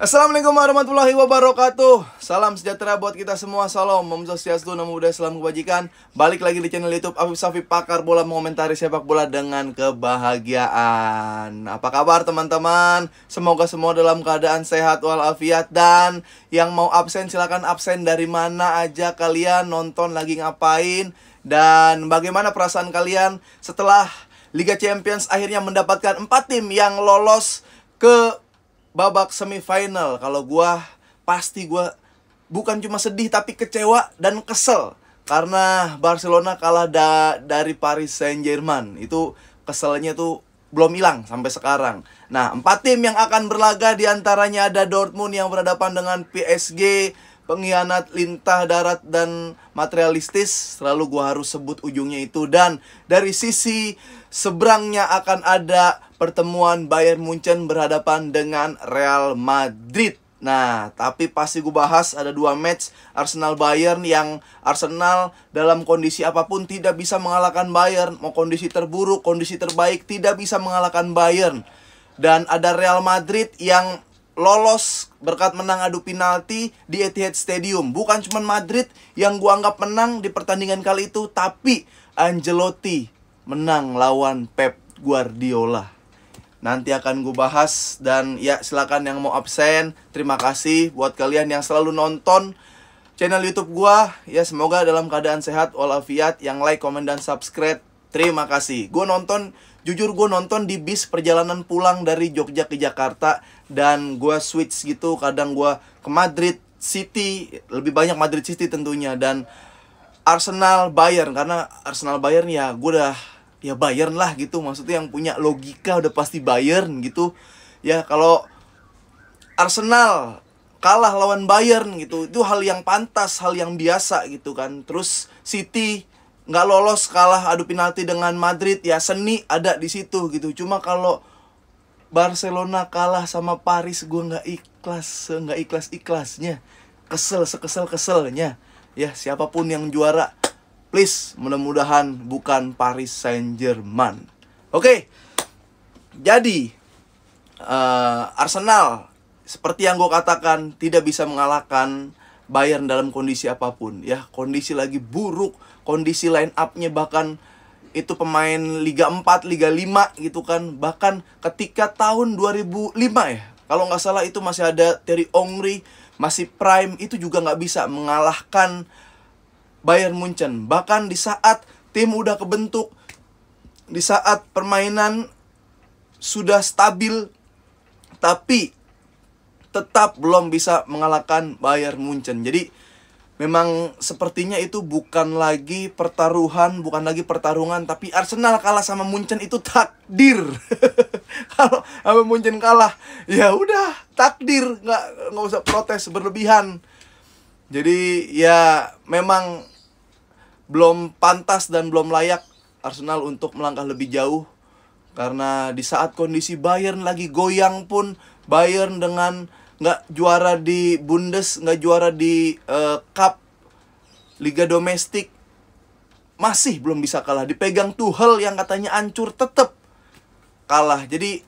Assalamualaikum warahmatullahi wabarakatuh Salam sejahtera buat kita semua Salam, Om Swastiastu, Namo Buddhaya, Salam Kebajikan Balik lagi di channel Youtube Afif Safi Pakar Bola Mengomentari Sepak Bola dengan Kebahagiaan Apa kabar teman-teman? Semoga semua dalam keadaan sehat walafiat Dan yang mau absen silahkan absen dari mana aja kalian Nonton lagi ngapain Dan bagaimana perasaan kalian setelah Liga Champions akhirnya mendapatkan 4 tim yang lolos ke babak semifinal kalau gua pasti gua bukan cuma sedih tapi kecewa dan kesel karena Barcelona kalah da dari Paris Saint-Germain. Itu keselnya tuh belum hilang sampai sekarang. Nah, empat tim yang akan berlaga diantaranya ada Dortmund yang berhadapan dengan PSG, pengkhianat lintah darat dan materialistis selalu gua harus sebut ujungnya itu dan dari sisi seberangnya akan ada pertemuan Bayern Munchen berhadapan dengan Real Madrid. Nah, tapi pasti gue bahas ada dua match Arsenal Bayern yang Arsenal dalam kondisi apapun tidak bisa mengalahkan Bayern, mau kondisi terburuk, kondisi terbaik tidak bisa mengalahkan Bayern. Dan ada Real Madrid yang lolos berkat menang adu penalti di Etihad Stadium. Bukan cuma Madrid yang gua anggap menang di pertandingan kali itu, tapi Angelotti menang lawan Pep Guardiola. Nanti akan gue bahas dan ya silakan yang mau absen, terima kasih buat kalian yang selalu nonton channel YouTube gua. Ya semoga dalam keadaan sehat walafiat, yang like, komen dan subscribe. Terima kasih. Gue nonton jujur gue nonton di bis perjalanan pulang dari Jogja ke Jakarta dan gue switch gitu kadang gue ke Madrid City lebih banyak Madrid City tentunya dan Arsenal Bayern karena Arsenal Bayern ya gue udah ya Bayern lah gitu maksudnya yang punya logika udah pasti Bayern gitu ya kalau Arsenal kalah lawan Bayern gitu itu hal yang pantas hal yang biasa gitu kan terus City nggak lolos kalah adu penalti dengan Madrid ya seni ada di situ gitu cuma kalau Barcelona kalah sama Paris gue nggak ikhlas nggak ikhlas ikhlasnya kesel sekesel keselnya ya siapapun yang juara please mudah-mudahan bukan Paris Saint Germain oke okay. jadi uh, Arsenal seperti yang gue katakan tidak bisa mengalahkan Bayern dalam kondisi apapun ya kondisi lagi buruk kondisi line upnya bahkan itu pemain Liga 4, Liga 5 gitu kan. Bahkan ketika tahun 2005 ya, kalau nggak salah itu masih ada Terry Ongri, masih prime itu juga nggak bisa mengalahkan Bayern Munchen. Bahkan di saat tim udah kebentuk, di saat permainan sudah stabil, tapi tetap belum bisa mengalahkan Bayern Munchen. Jadi memang sepertinya itu bukan lagi pertaruhan, bukan lagi pertarungan, tapi Arsenal kalah sama Munchen itu takdir. Kalau sama Munchen kalah, ya udah takdir, nggak nggak usah protes berlebihan. Jadi ya memang belum pantas dan belum layak Arsenal untuk melangkah lebih jauh karena di saat kondisi Bayern lagi goyang pun Bayern dengan nggak juara di Bundes nggak juara di uh, Cup Liga domestik masih belum bisa kalah dipegang tuh hal yang katanya ancur tetap kalah jadi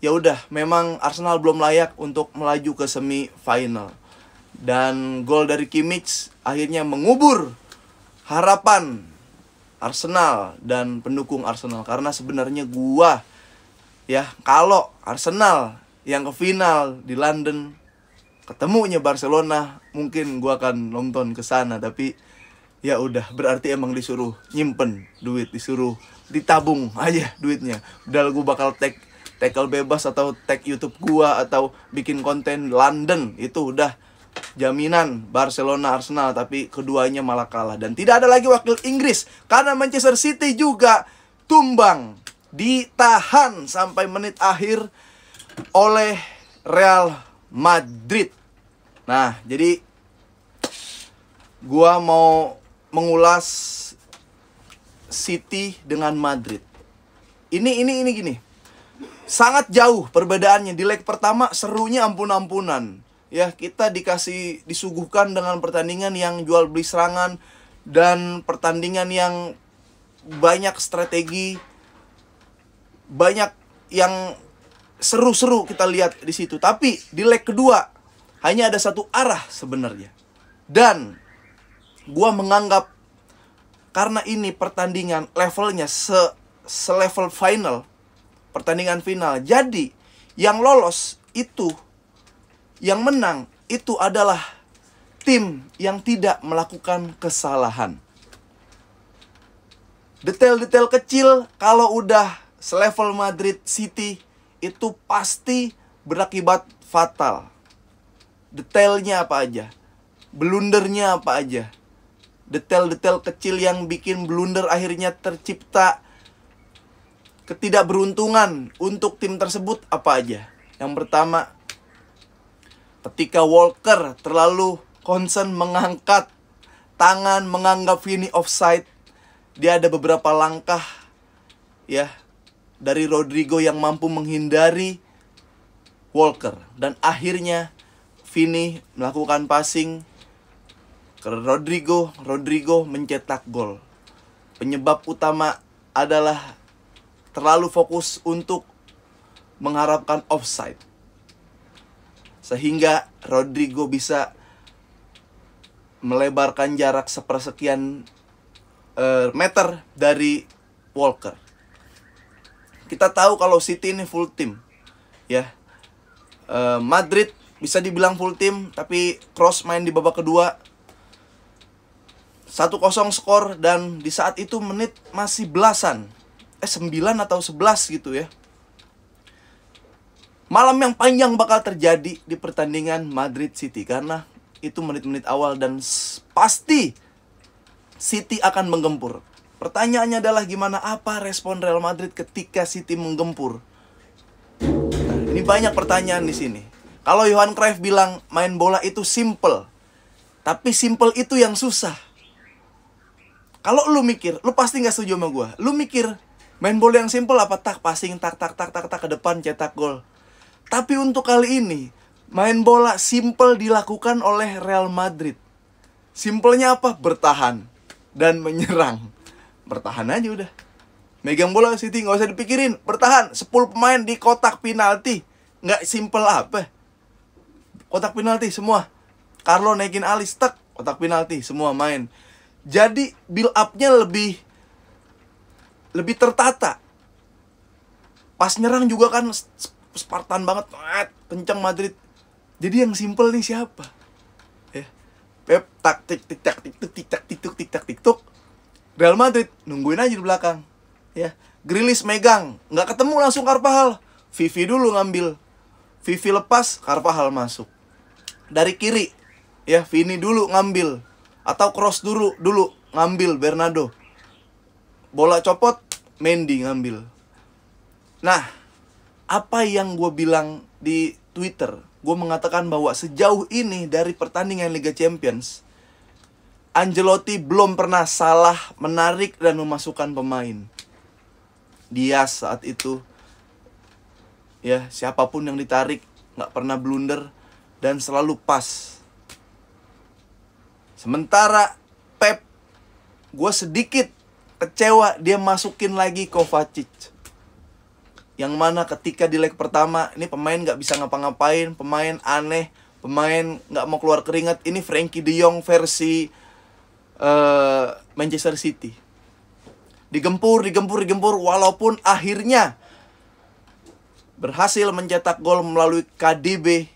ya udah memang Arsenal belum layak untuk melaju ke semifinal dan gol dari Kimmich akhirnya mengubur harapan Arsenal dan pendukung Arsenal karena sebenarnya gua ya kalau Arsenal yang ke final di London ketemunya Barcelona mungkin gua akan nonton ke sana tapi ya udah berarti emang disuruh nyimpen duit disuruh ditabung aja duitnya udah gue bakal tag tackle bebas atau tag YouTube gua atau bikin konten London itu udah jaminan Barcelona Arsenal tapi keduanya malah kalah dan tidak ada lagi wakil Inggris karena Manchester City juga tumbang ditahan sampai menit akhir oleh Real Madrid. Nah, jadi gua mau mengulas City dengan Madrid. Ini ini ini gini. Sangat jauh perbedaannya. Di leg pertama serunya ampun-ampunan. Ya, kita dikasih disuguhkan dengan pertandingan yang jual beli serangan dan pertandingan yang banyak strategi banyak yang seru-seru kita lihat di situ. Tapi di leg kedua hanya ada satu arah sebenarnya. Dan gua menganggap karena ini pertandingan levelnya se selevel final, pertandingan final. Jadi yang lolos itu yang menang itu adalah tim yang tidak melakukan kesalahan. Detail-detail kecil kalau udah selevel Madrid City itu pasti berakibat fatal. Detailnya apa aja? Blundernya apa aja? Detail-detail kecil yang bikin blunder akhirnya tercipta ketidakberuntungan untuk tim tersebut apa aja? Yang pertama, ketika Walker terlalu concern mengangkat tangan menganggap ini offside, dia ada beberapa langkah ya dari Rodrigo yang mampu menghindari Walker dan akhirnya Vini melakukan passing ke Rodrigo, Rodrigo mencetak gol. Penyebab utama adalah terlalu fokus untuk mengharapkan offside. Sehingga Rodrigo bisa melebarkan jarak sepersekian uh, meter dari Walker. Kita tahu kalau City ini full team, Ya. Uh, Madrid bisa dibilang full team, tapi Cross main di babak kedua 1-0 skor dan di saat itu menit masih belasan. Eh 9 atau 11 gitu ya. Malam yang panjang bakal terjadi di pertandingan Madrid City karena itu menit-menit awal dan pasti City akan menggempur. Pertanyaannya adalah gimana apa respon Real Madrid ketika City menggempur? Nah, ini banyak pertanyaan di sini. Kalau Johan Cruyff bilang main bola itu simple, tapi simple itu yang susah. Kalau lu mikir, lu pasti nggak setuju sama gue. Lu mikir main bola yang simple apa tak passing tak tak tak tak tak ke depan cetak gol. Tapi untuk kali ini main bola simple dilakukan oleh Real Madrid. Simpelnya apa? Bertahan dan menyerang bertahan aja udah megang bola City nggak usah dipikirin bertahan 10 pemain di kotak penalti nggak simple apa kotak penalti semua Carlo naikin alis tek kotak penalti semua main jadi build upnya lebih lebih tertata pas nyerang juga kan Spartan banget kencang Madrid jadi yang simple nih siapa ya Pep tak tik tik tik tik tik tik tik tik tik tik Real Madrid nungguin aja di belakang ya Grilis megang nggak ketemu langsung Carvajal. Vivi dulu ngambil Vivi lepas Carvajal masuk dari kiri ya Vini dulu ngambil atau cross dulu dulu ngambil Bernardo bola copot Mendy ngambil nah apa yang gue bilang di Twitter gue mengatakan bahwa sejauh ini dari pertandingan Liga Champions Angelotti belum pernah salah menarik dan memasukkan pemain. Dia saat itu ya siapapun yang ditarik nggak pernah blunder dan selalu pas. Sementara Pep, gue sedikit kecewa dia masukin lagi Kovacic. Yang mana ketika di leg pertama ini pemain nggak bisa ngapa-ngapain, pemain aneh, pemain nggak mau keluar keringat. Ini Frankie De Jong versi Eh, Manchester City. Digempur, digempur, digempur walaupun akhirnya berhasil mencetak gol melalui KDB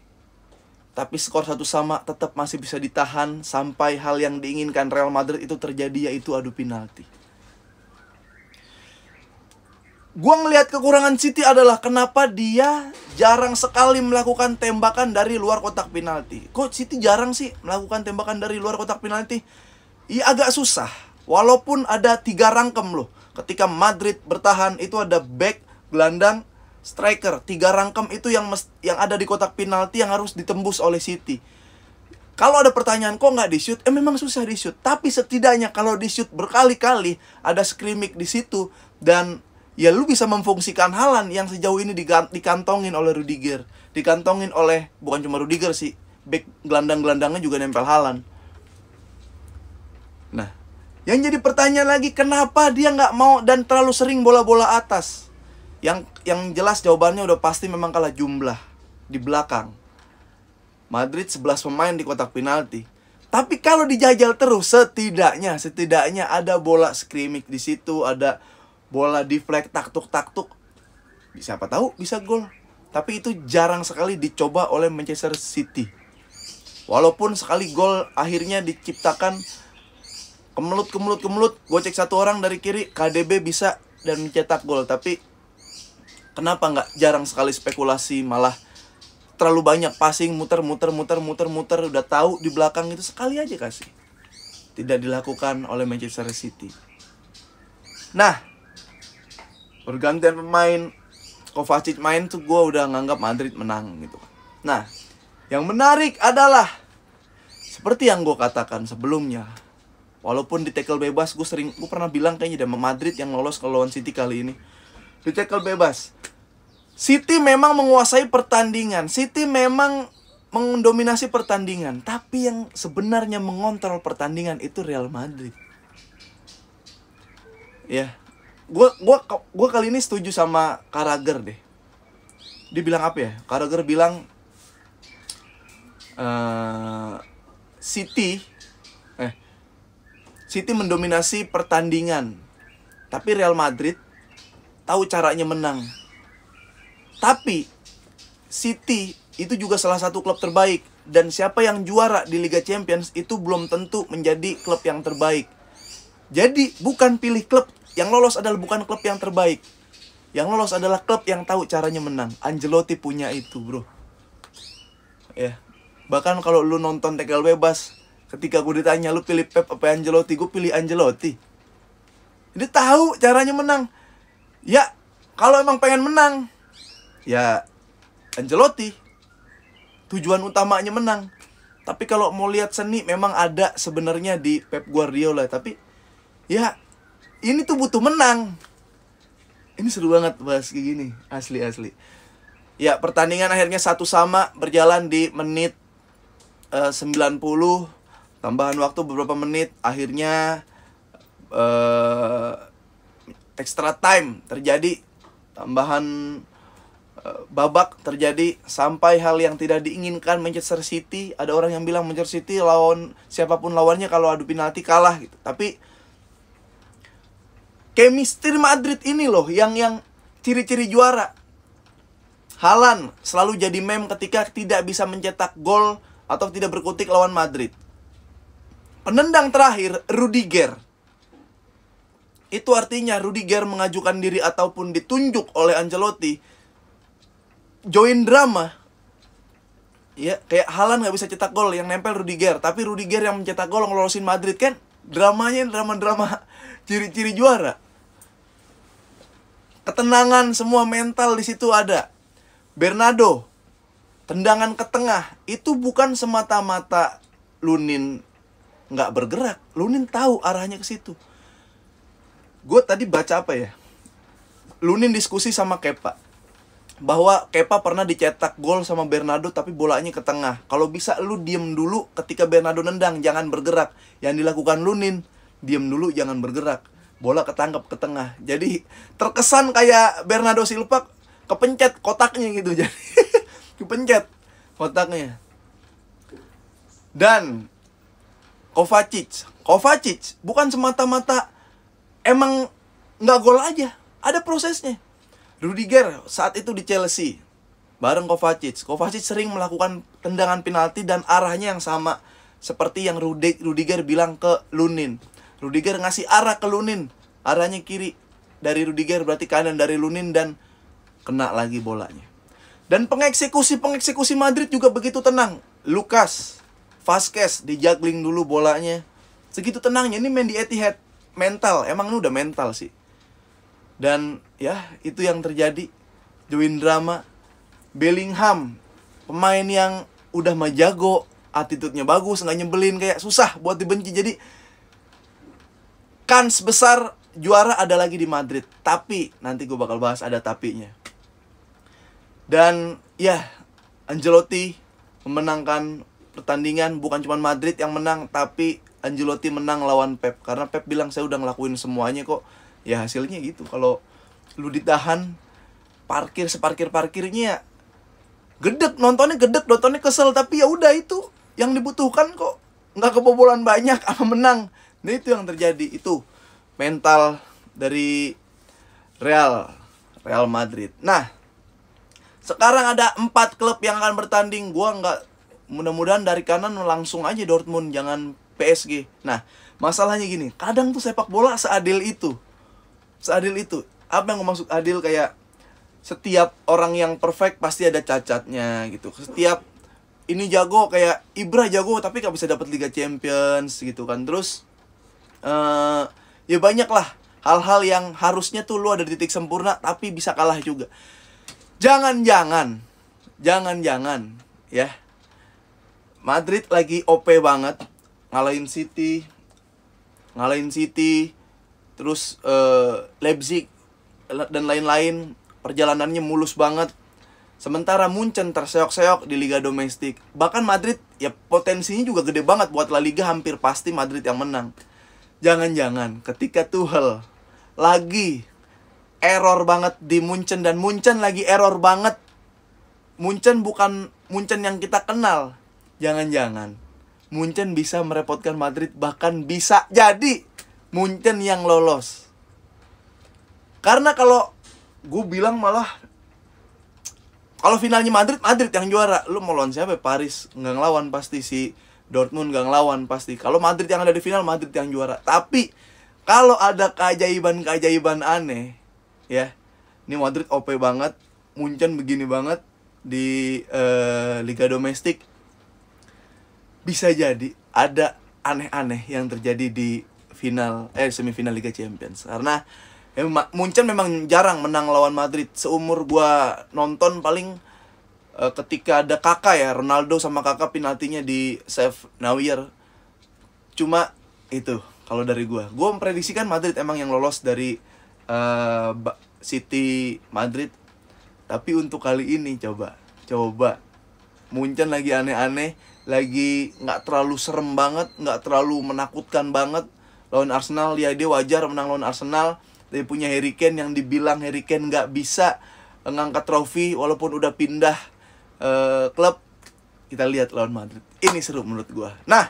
tapi skor satu sama tetap masih bisa ditahan sampai hal yang diinginkan Real Madrid itu terjadi yaitu adu penalti. Gua ngelihat kekurangan City adalah kenapa dia jarang sekali melakukan tembakan dari luar kotak penalti. Kok City jarang sih melakukan tembakan dari luar kotak penalti? ya agak susah. Walaupun ada tiga rangkem loh. Ketika Madrid bertahan itu ada back, gelandang, striker. Tiga rangkem itu yang mes yang ada di kotak penalti yang harus ditembus oleh City. Kalau ada pertanyaan kok nggak di shoot, eh memang susah di shoot. Tapi setidaknya kalau di shoot berkali-kali ada skrimik di situ dan ya lu bisa memfungsikan Halan yang sejauh ini dikantongin oleh Rudiger, dikantongin oleh bukan cuma Rudiger sih, back gelandang-gelandangnya juga nempel Halan. Nah, yang jadi pertanyaan lagi kenapa dia nggak mau dan terlalu sering bola-bola atas? Yang yang jelas jawabannya udah pasti memang kalah jumlah di belakang. Madrid 11 pemain di kotak penalti. Tapi kalau dijajal terus setidaknya setidaknya ada bola skrimik di situ, ada bola deflect taktuk-taktuk. Siapa tahu bisa gol. Tapi itu jarang sekali dicoba oleh Manchester City. Walaupun sekali gol akhirnya diciptakan kemelut kemelut kemelut Gue cek satu orang dari kiri KDB bisa dan mencetak gol tapi kenapa nggak jarang sekali spekulasi malah terlalu banyak passing muter muter muter muter muter udah tahu di belakang itu sekali aja kasih tidak dilakukan oleh Manchester City nah pergantian pemain Kovacic main tuh gue udah nganggap Madrid menang gitu kan. nah yang menarik adalah seperti yang gue katakan sebelumnya Walaupun di tackle bebas gue sering gue pernah bilang kayaknya dan Madrid yang lolos ke lawan City kali ini. Di tackle bebas. City memang menguasai pertandingan. City memang mendominasi pertandingan, tapi yang sebenarnya mengontrol pertandingan itu Real Madrid. Ya. Gue gua gua kali ini setuju sama Karager deh. Dia bilang apa ya? Karager bilang Uh, City City mendominasi pertandingan. Tapi Real Madrid tahu caranya menang. Tapi City itu juga salah satu klub terbaik dan siapa yang juara di Liga Champions itu belum tentu menjadi klub yang terbaik. Jadi bukan pilih klub yang lolos adalah bukan klub yang terbaik. Yang lolos adalah klub yang tahu caranya menang. Ancelotti punya itu, Bro. Ya. Bahkan kalau lu nonton tegal bebas, Ketika gue ditanya lu pilih Pep apa Angelotti gue pilih Angelotti, Dia tahu caranya menang. Ya, kalau emang pengen menang, ya Angelotti Tujuan utamanya menang. Tapi kalau mau lihat seni memang ada sebenarnya di Pep Guardiola, tapi ya ini tuh butuh menang. Ini seru banget bahas kayak gini, asli asli. Ya, pertandingan akhirnya satu sama berjalan di menit eh, uh, 90 tambahan waktu beberapa menit akhirnya uh, extra time terjadi tambahan uh, babak terjadi sampai hal yang tidak diinginkan Manchester City ada orang yang bilang Manchester City lawan siapapun lawannya kalau adu penalti kalah gitu tapi chemistry Madrid ini loh yang yang ciri-ciri juara Halan selalu jadi meme ketika tidak bisa mencetak gol atau tidak berkutik lawan Madrid Penendang terakhir Rudiger. Itu artinya Rudiger mengajukan diri ataupun ditunjuk oleh Ancelotti join drama. Ya, kayak Halan gak bisa cetak gol yang nempel Rudiger, tapi Rudiger yang mencetak gol ngelolosin Madrid kan dramanya drama-drama ciri-ciri juara. Ketenangan semua mental di situ ada. Bernardo tendangan ke tengah itu bukan semata-mata Lunin nggak bergerak Lunin tahu arahnya ke situ gue tadi baca apa ya Lunin diskusi sama Kepa bahwa Kepa pernah dicetak gol sama Bernardo tapi bolanya ke tengah. Kalau bisa lu diem dulu ketika Bernardo nendang, jangan bergerak. Yang dilakukan Lunin, diem dulu jangan bergerak. Bola ketangkap ke tengah. Jadi terkesan kayak Bernardo Silva kepencet kotaknya gitu jadi. kepencet kotaknya. Dan Kovacic. Kovacic bukan semata-mata emang nggak gol aja. Ada prosesnya. Rudiger saat itu di Chelsea bareng Kovacic. Kovacic sering melakukan tendangan penalti dan arahnya yang sama seperti yang Rudi Rudiger bilang ke Lunin. Rudiger ngasih arah ke Lunin, arahnya kiri dari Rudiger berarti kanan dari Lunin dan kena lagi bolanya. Dan pengeksekusi pengeksekusi Madrid juga begitu tenang. Lukas Vasquez juggling dulu bolanya. Segitu tenangnya ini main di Etihad. Mental, emang ini udah mental sih. Dan ya, itu yang terjadi. Join drama Bellingham, pemain yang udah majago, attitude-nya bagus, nggak nyebelin kayak susah buat dibenci. Jadi kans besar juara ada lagi di Madrid. Tapi nanti gue bakal bahas ada tapinya. Dan ya, Angelotti memenangkan pertandingan bukan cuma Madrid yang menang tapi Ancelotti menang lawan Pep karena Pep bilang saya udah ngelakuin semuanya kok ya hasilnya gitu kalau lu ditahan parkir separkir parkirnya ya, gedek nontonnya gedek nontonnya kesel tapi ya udah itu yang dibutuhkan kok nggak kebobolan banyak apa menang nah itu yang terjadi itu mental dari Real Real Madrid nah sekarang ada empat klub yang akan bertanding gua nggak mudah-mudahan dari kanan langsung aja Dortmund jangan PSG. Nah, masalahnya gini, kadang tuh sepak bola seadil itu. Seadil itu. Apa yang maksud adil kayak setiap orang yang perfect pasti ada cacatnya gitu. Setiap ini jago kayak Ibra jago tapi gak bisa dapat Liga Champions gitu kan. Terus uh, ya banyak lah hal-hal yang harusnya tuh lu ada di titik sempurna tapi bisa kalah juga. Jangan-jangan jangan-jangan ya Madrid lagi OP banget ngalahin City ngalahin City terus uh, Leipzig dan lain-lain perjalanannya mulus banget sementara Munchen terseok-seok di liga domestik bahkan Madrid ya potensinya juga gede banget buat La Liga hampir pasti Madrid yang menang jangan-jangan ketika Tuchel lagi error banget di Munchen dan Munchen lagi error banget Munchen bukan Munchen yang kita kenal Jangan-jangan Munchen bisa merepotkan Madrid bahkan bisa jadi Munchen yang lolos. Karena kalau gue bilang malah kalau finalnya Madrid Madrid yang juara lu mau lawan siapa Paris nggak ngelawan pasti si Dortmund nggak ngelawan pasti kalau Madrid yang ada di final Madrid yang juara tapi kalau ada keajaiban keajaiban aneh ya ini Madrid OP banget Munchen begini banget di uh, liga domestik bisa jadi ada aneh-aneh yang terjadi di final eh semifinal Liga Champions karena ya, Munchen memang jarang menang lawan Madrid seumur gua nonton paling uh, ketika ada kakak ya Ronaldo sama kakak penaltinya di save Neuer cuma itu kalau dari gua gua memprediksikan Madrid emang yang lolos dari uh, City Madrid tapi untuk kali ini coba coba Munchen lagi aneh-aneh lagi nggak terlalu serem banget nggak terlalu menakutkan banget lawan Arsenal ya dia wajar menang lawan Arsenal dia punya Harry Kane yang dibilang Harry Kane nggak bisa ngangkat trofi walaupun udah pindah uh, klub kita lihat lawan Madrid ini seru menurut gua nah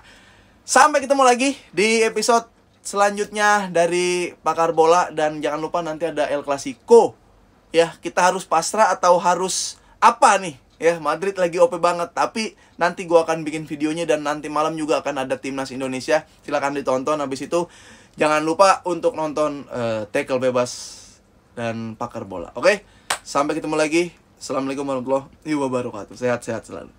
sampai ketemu lagi di episode selanjutnya dari pakar bola dan jangan lupa nanti ada El Clasico ya kita harus pasrah atau harus apa nih ya Madrid lagi OP banget tapi nanti gua akan bikin videonya dan nanti malam juga akan ada timnas Indonesia silahkan ditonton habis itu jangan lupa untuk nonton uh, tackle bebas dan pakar bola oke okay? sampai ketemu lagi assalamualaikum warahmatullahi wabarakatuh sehat-sehat selalu